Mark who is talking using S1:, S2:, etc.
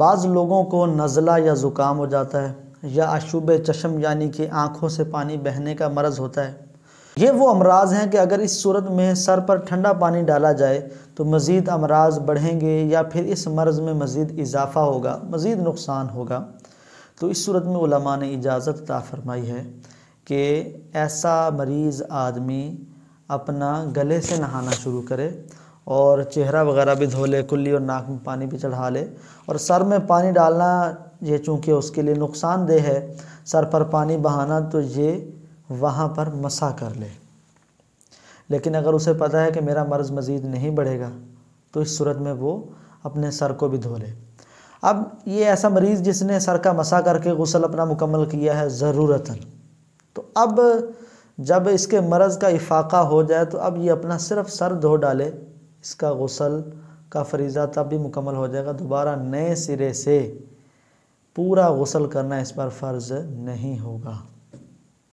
S1: बाज़ लोगों को नज़ला या ज़ुकाम हो जाता है या अशुब चशम यानी कि आँखों से पानी बहने का मरज़ होता है ये वो अमराज हैं कि अगर इस सूरत में सर पर ठंडा पानी डाला जाए तो मज़ीद अमराज बढ़ेंगे या फिर इस मर्ज़ में मज़ीद इजाफ़ा होगा मज़ीद नुकसान होगा तो इस सूरत में उलमा ने इजाज़त ता फरमाई है कि ऐसा मरीज़ आदमी अपना गले से नहाना शुरू करे और चेहरा वगैरह भी धो ले कुल्ली और नाक में पानी भी चढ़ा ले और सर में पानी डालना ये चूँकि उसके लिए नुकसानदेह है सर पर पानी बहाना तो ये वहाँ पर मसा कर ले लेकिन अगर उसे पता है कि मेरा मर्ज़ मज़ीद नहीं बढ़ेगा तो इस सूरत में वो अपने सर को भी धो ले अब ये ऐसा मरीज़ जिसने सर का मसा करके गसल अपना मुकम्मल किया है ज़रूरता तो अब जब इसके मर्ज़ का इफाका हो जाए तो अब ये अपना सिर्फ सर धो डाले इसका गसल का फरीज़ा तब भी मुकम्मल हो जाएगा दोबारा नए सिरे से पूरा गसल करना इस पर फ़र्ज़ नहीं होगा